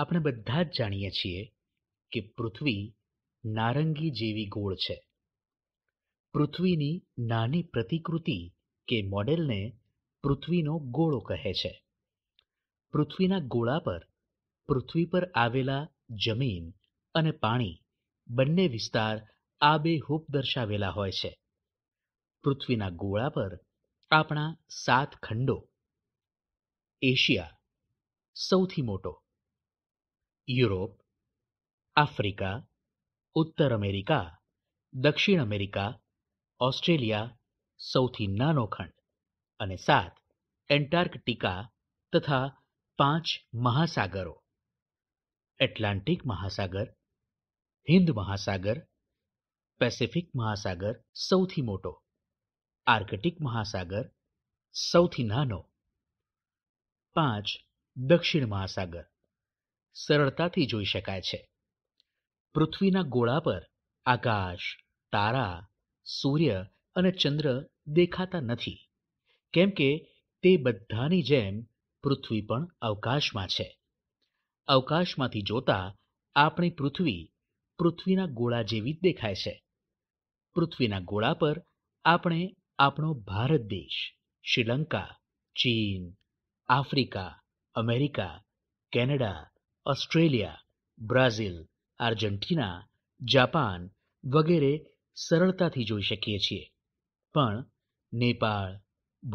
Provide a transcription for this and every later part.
આપણે બધા જ જાણીએ છીએ કે પૃથ્વી નારંગી જેવી ગોળ છે પૃથ્વીની નાની પ્રતિકૃતિ કે મોડેલને પૃથ્વીનો ગોળો કહે છે પૃથ્વીના ગોળા પર પૃથ્વી પર આવેલા જમીન અને પાણી બંને વિસ્તાર આ આબેહૂબ દર્શાવેલા હોય છે પૃથ્વીના ગોળા પર આપણા સાત ખંડો એશિયા સૌથી મોટો યુરોપ આફ્રિકા ઉત્તર અમેરિકા દક્ષિણ અમેરિકા ઓસ્ટ્રેલિયા સૌથી નાનો ખંડ અને સાત એન્ટાર્કટિકા તથા પાંચ મહાસાગરો એટલાન્ટિક મહાસાગર હિન્દ મહાસાગર પેસિફિક મહાસાગર સૌથી મોટો આર્કટિક મહાસાગર સૌથી નાનો પાંચ દક્ષિણ મહાસાગર સરળતાથી જોઈ શકાય છે પૃથ્વીના ગોળા પર આકાશ તારા સૂર્ય અને ચંદ્ર દેખાતા નથી કેમ કે તે બધાની જેમ પૃથ્વી પણ અવકાશમાં છે અવકાશમાંથી જોતા આપણી પૃથ્વી પૃથ્વીના ગોળા જેવી જ દેખાય છે પૃથ્વીના ગોળા પર આપણે આપણો ભારત દેશ શ્રીલંકા ચીન Africa America Canada Australia Brazil Argentina Japan વગેરે સરળતાથી જોઈ શકીએ છીએ પણ નેપાળ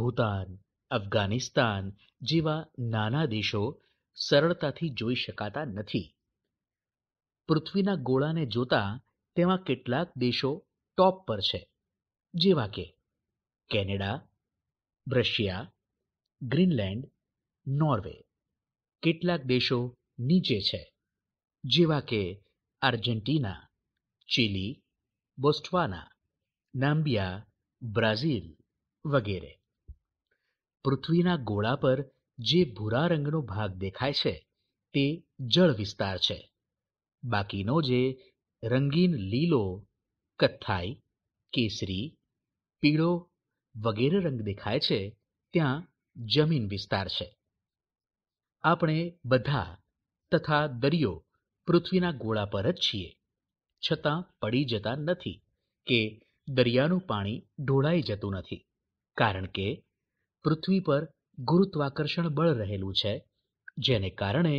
ભૂતાન અફઘાનિસ્તાન જેવા નાના દેશો સરળતાથી જોઈ શકાતા નથી પૃથ્વીના ગોળાને જોતા તેમાં કેટલાક દેશો ટોપ પર છે જેવા કે કેનેડા રશિયા ગ્રીનલેન્ડ નોર્વે કેટલાક દેશો નીચે છે જેવા કે Argentina Chile Botswana Namibia Brazil વગેરે પૃથ્વીના ગોળા પર જે ભૂરા રંગનો ભાગ દેખાય છે તે જળ વિસ્તાર છે બાકીનો જે રંગીન લીલો કથ્થાઈ કેસરી પીળો વગેરે રંગ દેખાય છે ત્યાં જમીન વિસ્તાર છે આપણે બધા તથા દરિયો પૃથ્વીના ગોળા પર જ છીએ છતાં પડી જતા નથી કે દરિયાનું પાણી ઢોળાઈ જતું નથી કારણ કે પૃથ્વી પર ગુરુત્વાકર્ષણ બળ રહેલું છે જેને કારણે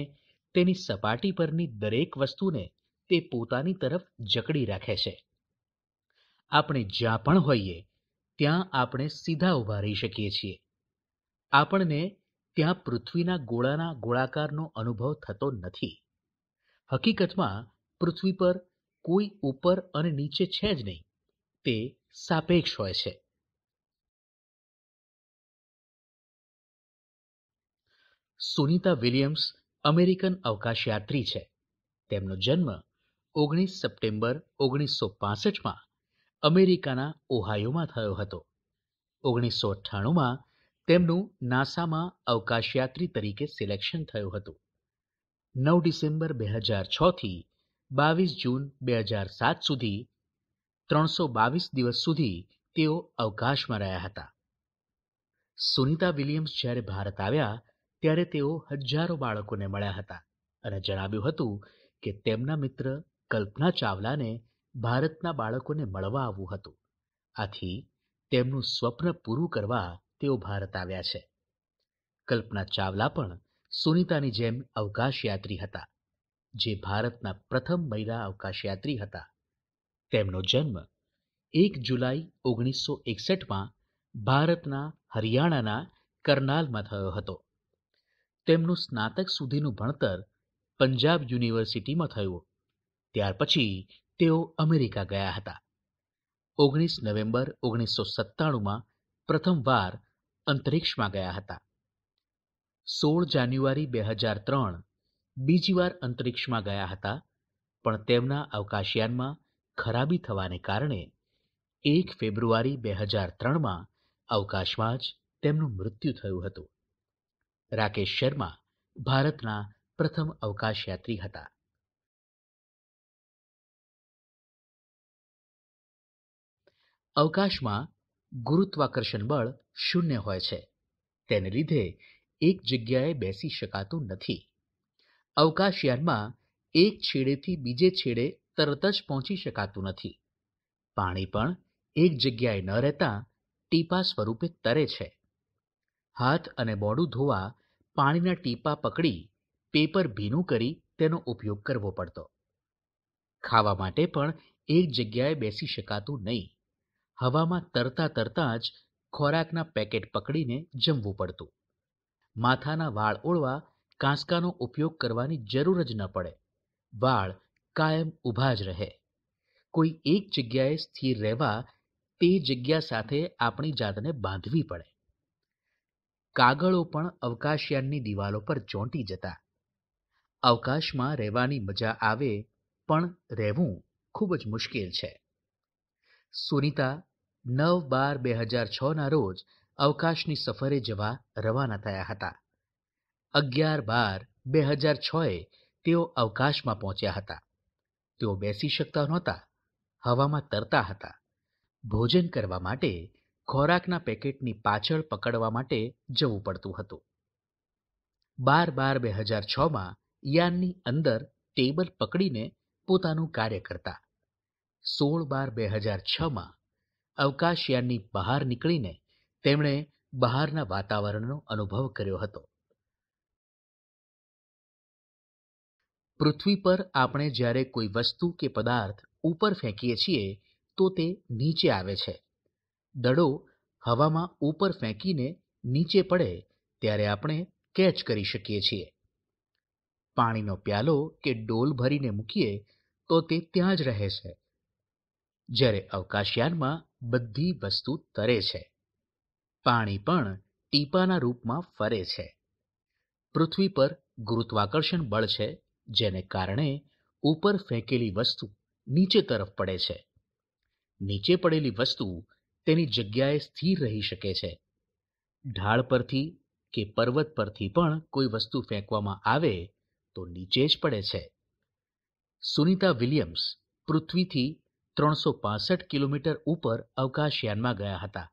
તેની સપાટી પરની દરેક વસ્તુને તે પોતાની તરફ જકડી રાખે છે આપણે જ્યાં પણ હોઈએ ત્યાં આપણે સીધા ઊભા રહી શકીએ છીએ આપણને ત્યાં પૃથ્વીના ગોળાના ગોળાકારનો અનુભવ થતો નથી હકીકતમાં પૃથ્વી પર કોઈ ઉપર અને નીચે છે જ નહીં તે સાપેક્ષ હોય છે સુનિતા વિલિયમ્સ અમેરિકન અવકાશયાત્રી છે તેમનો જન્મ ઓગણીસ સપ્ટેમ્બર ઓગણીસો પાસઠમાં અમેરિકાના ઓહાયોમાં થયો હતો ઓગણીસો અઠ્ઠાણુંમાં તેમનું નાસામાં અવકાશયાત્રી તરીકે સિલેક્શન થયું હતું નવ ડિસેમ્બર બે હજાર છથી બાવીસ જૂન બે હજાર સાત સુધી ત્રણસો બાવીસ દિવસ સુધી તેઓ અવકાશમાં રહ્યા હતા સુનિતા વિલિયમ્સ જ્યારે ભારત આવ્યા ત્યારે તેઓ હજારો બાળકોને મળ્યા હતા અને જણાવ્યું હતું કે તેમના મિત્ર કલ્પના ચાવલાને ભારતના બાળકોને મળવા આવવું હતું આથી તેમનું સ્વપ્ન પૂરું કરવા તેઓ ભારત આવ્યા છે કલ્પના ચાવલા પણ સુનિતાની જેમ અવકાશયાત્રી હતા જે ભારતના પ્રથમ મહિલા અવકાશયાત્રી હતા તેમનો જન્મ એક જુલાઈ ઓગણીસો એકસઠમાં ભારતના હરિયાણાના કરનાલમાં થયો હતો તેમનું સ્નાતક સુધીનું ભણતર પંજાબ યુનિવર્સિટીમાં થયું ત્યાર પછી તેઓ અમેરિકા ગયા હતા ઓગણીસ નવેમ્બર ઓગણીસો સત્તાણુંમાં પ્રથમવાર અંતરિક્ષમાં ગયા હતા સોળ જાન્યુઆરી બે હજાર ત્રણ બીજી વાર અંતરિક્ષમાં ગયા હતા પણ તેમના અવકાશયાનમાં ખરાબી થવાને કારણે એક ફેબ્રુઆરી બે હજાર ત્રણમાં અવકાશમાં જ તેમનું મૃત્યુ થયું હતું રાકેશ શર્મા ભારતના પ્રથમ અવકાશયાત્રી હતા અવકાશમાં ગુરુત્વાકર્ષણ બળ શૂન્ય હોય છે તેને લીધે એક જગ્યાએ બેસી શકાતું નથી અવકાશયાનમાં એક છેડેથી બીજે છેડે તરત જ પહોંચી શકાતું નથી પાણી પણ એક જગ્યાએ ન રહેતા ટીપા સ્વરૂપે તરે છે હાથ અને બોડું ધોવા પાણીના ટીપા પકડી પેપર ભીનું કરી તેનો ઉપયોગ કરવો પડતો ખાવા માટે પણ એક જગ્યાએ બેસી શકાતું નહીં હવામાં તરતા તરતા જ ખોરાકના પેકેટ પકડીને જમવું પડતું માથાના વાળ ઓળવા કાંસકાનો ઉપયોગ કરવાની જરૂર જ ન પડે વાળ કાયમ ઊભા જ રહે કોઈ એક જગ્યાએ સ્થિર રહેવા તે જગ્યા સાથે આપણી જાતને બાંધવી પડે કાગળો પણ અવકાશયાનની દિવાલો પર ચોંટી જતા અવકાશમાં રહેવાની મજા આવે પણ રહેવું ખૂબ જ મુશ્કેલ છે સુનિતા નવ બાર બે હજાર છના રોજ અવકાશની સફરે જવા રવાના થયા હતા અગિયાર બાર બે હજાર છએ તેઓ અવકાશમાં પહોંચ્યા હતા તેઓ બેસી શકતા નહોતા હવામાં તરતા હતા ભોજન કરવા માટે ખોરાકના પેકેટની પાછળ પકડવા માટે જવું પડતું હતું બાર બાર બે હજાર છમાં યાનની અંદર ટેબલ પકડીને પોતાનું કાર્ય કરતા સોળ બાર બે હજાર છમાં અવકાશયાનની બહાર નીકળીને તેમણે બહારના વાતાવરણનો અનુભવ કર્યો હતો પૃથ્વી પર આપણે જ્યારે કોઈ વસ્તુ કે પદાર્થ ઉપર ફેંકીએ છીએ તો તે નીચે આવે છે દડો હવામાં ઉપર ફેંકીને નીચે પડે ત્યારે આપણે કેચ કરી શકીએ છીએ પાણીનો પ્યાલો કે ડોલ ભરીને મૂકીએ તો તે ત્યાં જ રહે છે જ્યારે અવકાશયાનમાં બધી વસ્તુ તરે છે પાણી પણ ટીપાના રૂપમાં ફરે છે પૃથ્વી પર ગુરુત્વાકર્ષણ બળ છે જેને કારણે ઉપર ફેંકેલી વસ્તુ નીચે તરફ પડે છે નીચે પડેલી વસ્તુ તેની જગ્યાએ સ્થિર રહી શકે છે ઢાળ પરથી કે પર્વત પરથી પણ કોઈ વસ્તુ ફેંકવામાં આવે તો નીચે જ પડે છે સુનિતા વિલિયમ્સ પૃથ્વીથી ત્રણસો પાસઠ કિલોમીટર ઉપર અવકાશયાનમાં ગયા હતા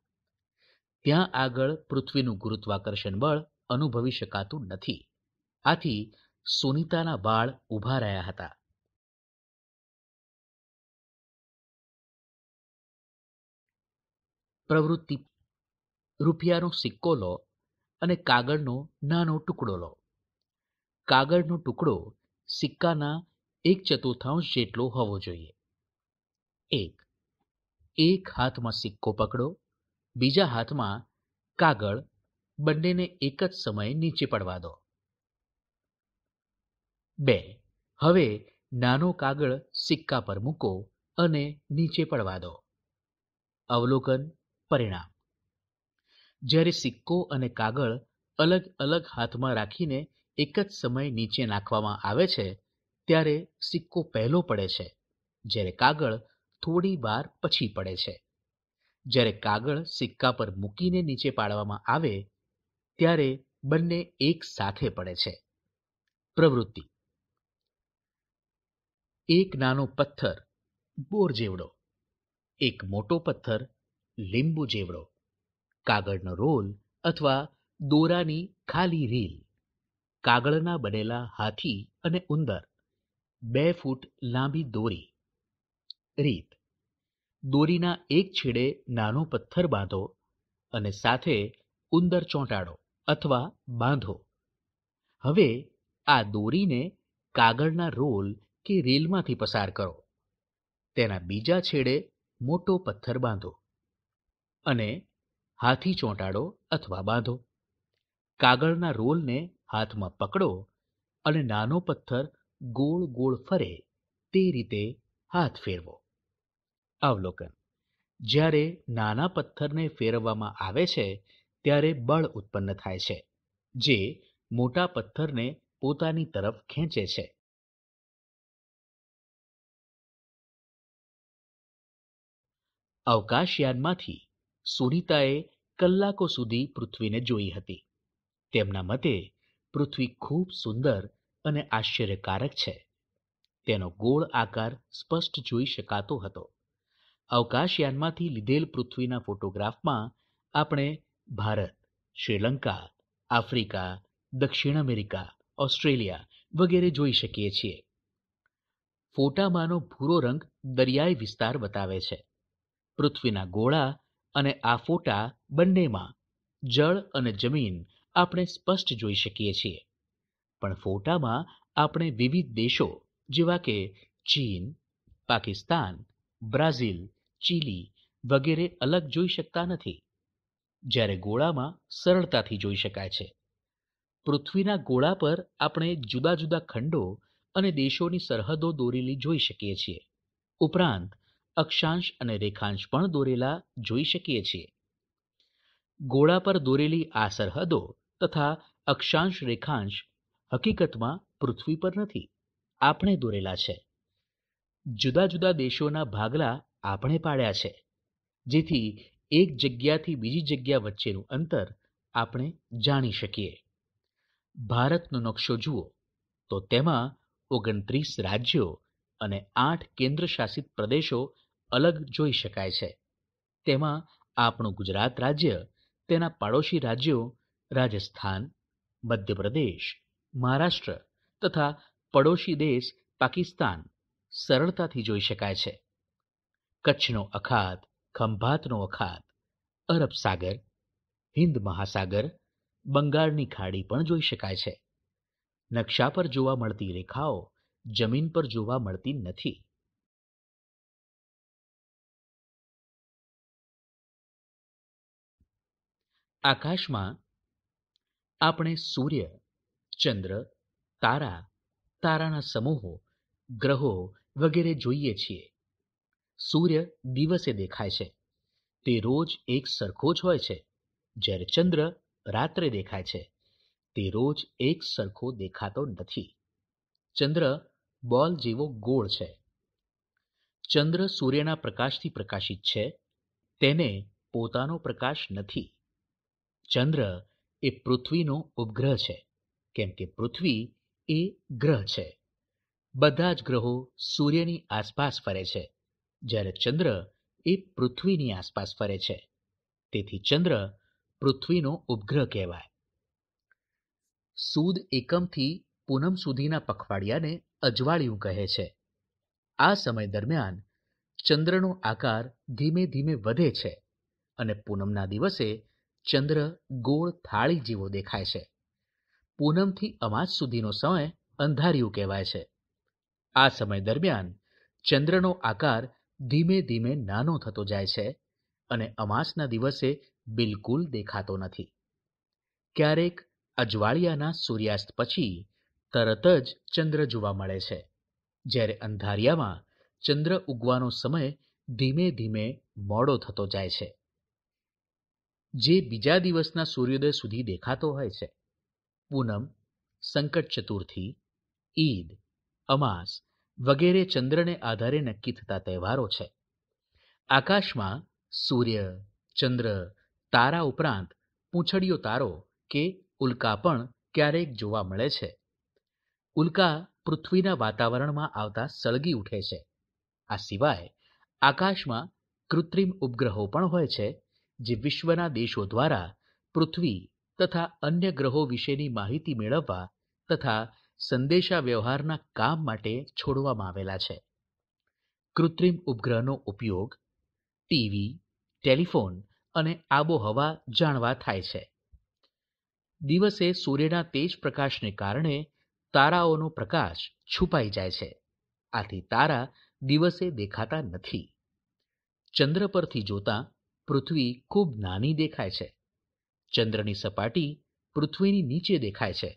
ત્યાં આગળ પૃથ્વીનું ગુરુત્વાકર્ષણ બળ અનુભવી શકાતું નથી આથી સુનિતાના બાળ ઊભા રહ્યા હતા પ્રવૃત્તિ રૂપિયાનો સિક્કો લો અને કાગળનો નાનો ટુકડો લો કાગળનો ટુકડો સિક્કાના એક ચતુર્થાંશ જેટલો હોવો જોઈએ એક એક હાથમાં સિક્કો પકડો બીજા હાથમાં કાગળ બંનેને એક જ સમયે નીચે પડવા દો બે હવે નાનો કાગળ સિક્કા પર મૂકો અને નીચે પડવા દો અવલોકન પરિણામ જ્યારે સિક્કો અને કાગળ અલગ અલગ હાથમાં રાખીને એક જ સમય નીચે નાખવામાં આવે છે ત્યારે સિક્કો પહેલો પડે છે જ્યારે કાગળ થોડી વાર પછી પડે છે જ્યારે કાગળ સિક્કા પર મૂકીને નીચે પાડવામાં આવે ત્યારે બંને એક સાથે પડે છે પ્રવૃત્તિ એક નાનો પથ્થર બોર જેવડો એક મોટો પથ્થર લીંબુ જેવડો કાગળનો રોલ અથવા દોરાની ખાલી રીલ કાગળના બનેલા હાથી અને ઉંદર બે ફૂટ લાંબી દોરી રીત દોરીના એક છેડે નાનો પથ્થર બાંધો અને સાથે ઉંદર ચોંટાડો અથવા બાંધો હવે આ દોરીને કાગળના રોલ કે રેલમાંથી પસાર કરો તેના બીજા છેડે મોટો પથ્થર બાંધો અને હાથી ચોંટાડો અથવા બાંધો કાગળના રોલને હાથમાં પકડો અને નાનો પથ્થર ગોળ ગોળ ફરે તે રીતે હાથ ફેરવો અવલોકન જ્યારે નાના પથ્થરને ફેરવવામાં આવે છે ત્યારે બળ ઉત્પન્ન થાય છે જે મોટા પથ્થરને પોતાની તરફ ખેંચે છે અવકાશયાનમાંથી સુનિતાએ કલાકો સુધી પૃથ્વીને જોઈ હતી તેમના મતે પૃથ્વી ખૂબ સુંદર અને આશ્ચર્યકારક છે તેનો ગોળ આકાર સ્પષ્ટ જોઈ શકાતો હતો અવકાશયાનમાંથી લીધેલ પૃથ્વીના ફોટોગ્રાફમાં આપણે ભારત શ્રીલંકા આફ્રિકા દક્ષિણ અમેરિકા ઓસ્ટ્રેલિયા વગેરે જોઈ શકીએ છીએ ફોટામાંનો ભૂરો રંગ દરિયાઈ વિસ્તાર બતાવે છે પૃથ્વીના ગોળા અને આ ફોટા બંનેમાં જળ અને જમીન આપણે સ્પષ્ટ જોઈ શકીએ છીએ પણ ફોટામાં આપણે વિવિધ દેશો જેવા કે ચીન પાકિસ્તાન બ્રાઝિલ ચીલી વગેરે અલગ જોઈ શકતા નથી જ્યારે ગોળામાં સરળતાથી જોઈ શકાય છે પૃથ્વીના ગોળા પર આપણે જુદા જુદા ખંડો અને દેશોની સરહદો દોરેલી જોઈ શકીએ છીએ ઉપરાંત અક્ષાંશ અને રેખાંશ પણ દોરેલા જોઈ શકીએ છીએ ગોળા પર દોરેલી આ સરહદો તથા અક્ષાંશ રેખાંશ હકીકતમાં પૃથ્વી પર નથી આપણે દોરેલા છે જુદા જુદા દેશોના ભાગલા આપણે પાડ્યા છે જેથી એક જગ્યાથી બીજી જગ્યા વચ્ચેનું અંતર આપણે જાણી શકીએ ભારતનો નકશો જુઓ તો તેમાં ઓગણત્રીસ રાજ્યો અને આઠ કેન્દ્રશાસિત પ્રદેશો અલગ જોઈ શકાય છે તેમાં આપણું ગુજરાત રાજ્ય તેના પાડોશી રાજ્યો રાજસ્થાન મધ્યપ્રદેશ મહારાષ્ટ્ર તથા પડોશી દેશ પાકિસ્તાન સરળતાથી જોઈ શકાય છે કચ્છનો અખાત ખંભાતનો અખાત અરબ સાગર હિન્દ મહાસાગર બંગાળની ખાડી પણ જોઈ શકાય છે નકશા પર જોવા મળતી રેખાઓ જમીન પર જોવા મળતી નથી આકાશમાં આપણે સૂર્ય ચંદ્ર તારા તારાના સમૂહો ગ્રહો વગેરે જોઈએ છીએ સૂર્ય દિવસે દેખાય છે તે રોજ એક સરખો જ હોય છે જ્યારે ચંદ્ર રાત્રે દેખાય છે તે રોજ એક સરખો દેખાતો નથી ચંદ્ર બોલ જેવો ગોળ છે ચંદ્ર સૂર્યના પ્રકાશથી પ્રકાશિત છે તેને પોતાનો પ્રકાશ નથી ચંદ્ર એ પૃથ્વીનો ઉપગ્રહ છે કેમ કે પૃથ્વી એ ગ્રહ છે બધા જ ગ્રહો સૂર્યની આસપાસ ફરે છે જ્યારે ચંદ્ર એ પૃથ્વીની આસપાસ ફરે છે તેથી ચંદ્ર પૃથ્વીનો ઉપગ્રહ કહેવાય સૂદ એકમથી પૂનમ સુધીના પખવાડિયાને અજવાળિયું કહે છે આ સમય દરમિયાન ચંદ્રનો આકાર ધીમે ધીમે વધે છે અને પૂનમના દિવસે ચંદ્ર ગોળ થાળી જેવો દેખાય છે પૂનમથી અમાસ સુધીનો સમય અંધારિયું કહેવાય છે આ સમય દરમિયાન ચંદ્રનો આકાર ધીમે ધીમે નાનો થતો જાય છે અને અમાસના દિવસે બિલકુલ દેખાતો નથી ક્યારેક અજવાળિયાના સૂર્યાસ્ત પછી તરત જ ચંદ્ર જોવા મળે છે જ્યારે અંધારિયામાં ચંદ્ર ઉગવાનો સમય ધીમે ધીમે મોડો થતો જાય છે જે બીજા દિવસના સૂર્યોદય સુધી દેખાતો હોય છે પૂનમ સંકટ ચતુર્થી ઈદ અમાસ વગેરે ચંદ્રને આધારે નક્કી થતા તહેવારો છે આકાશમાં સૂર્ય ચંદ્ર તારા ઉપરાંત પૂંછડીયો તારો કે ઉલ્કા પણ ક્યારેક જોવા મળે છે ઉલ્કા પૃથ્વીના વાતાવરણમાં આવતા સળગી ઉઠે છે આ સિવાય આકાશમાં કૃત્રિમ ઉપગ્રહો પણ હોય છે જે વિશ્વના દેશો દ્વારા પૃથ્વી તથા અન્ય ગ્રહો વિશેની માહિતી મેળવવા તથા સંદેશા વ્યવહારના કામ માટે છોડવામાં આવેલા છે કૃત્રિમ ઉપગ્રહનો ઉપયોગ ટીવી ટેલિફોન અને આબોહવા જાણવા થાય છે દિવસે સૂર્યના તેજ પ્રકાશને કારણે તારાઓનો પ્રકાશ છુપાઈ જાય છે આથી તારા દિવસે દેખાતા નથી ચંદ્ર પરથી જોતા પૃથ્વી ખૂબ નાની દેખાય છે ચંદ્રની સપાટી પૃથ્વીની નીચે દેખાય છે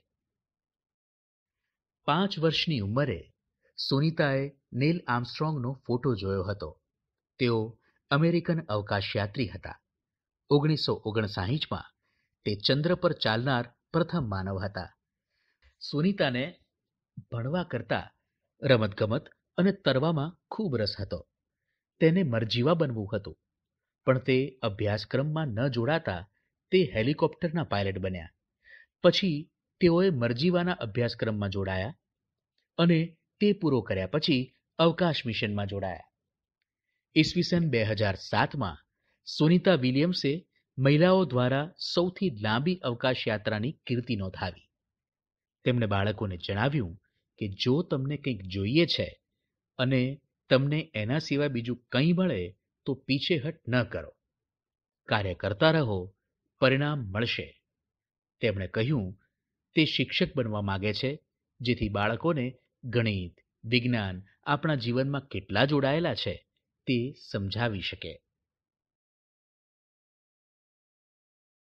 પાંચ વર્ષની ઉંમરે સુનિતાએ નીલ આર્મસ્ટ્રોંગનો ફોટો જોયો હતો તેઓ અમેરિકન અવકાશયાત્રી હતા ઓગણીસો ઓગણસાહીઠમાં તે ચંદ્ર પર ચાલનાર પ્રથમ માનવ હતા સુનિતાને ભણવા કરતાં રમતગમત અને તરવામાં ખૂબ રસ હતો તેને મરજીવા બનવું હતું પણ તે અભ્યાસક્રમમાં ન જોડાતા તે હેલિકોપ્ટરના પાયલટ બન્યા પછી તેઓએ મરજીવાના અભ્યાસક્રમમાં જોડાયા અને તે પૂરો કર્યા પછી અવકાશ મિશનમાં જોડાયા ઈસવીસન બે હજાર સાતમાં સુનિતા વિલિયમ્સે મહિલાઓ દ્વારા સૌથી લાંબી અવકાશ યાત્રાની કીર્તિ નોંધાવી તેમણે બાળકોને જણાવ્યું કે જો તમને કંઈક જોઈએ છે અને તમને એના સિવાય બીજું કંઈ મળે તો પીછેહટ ન કરો કાર્ય કરતા રહો પરિણામ મળશે તેમણે કહ્યું તે શિક્ષક બનવા માગે છે જેથી બાળકોને ગણિત વિજ્ઞાન આપણા જીવનમાં કેટલા જોડાયેલા છે તે સમજાવી શકે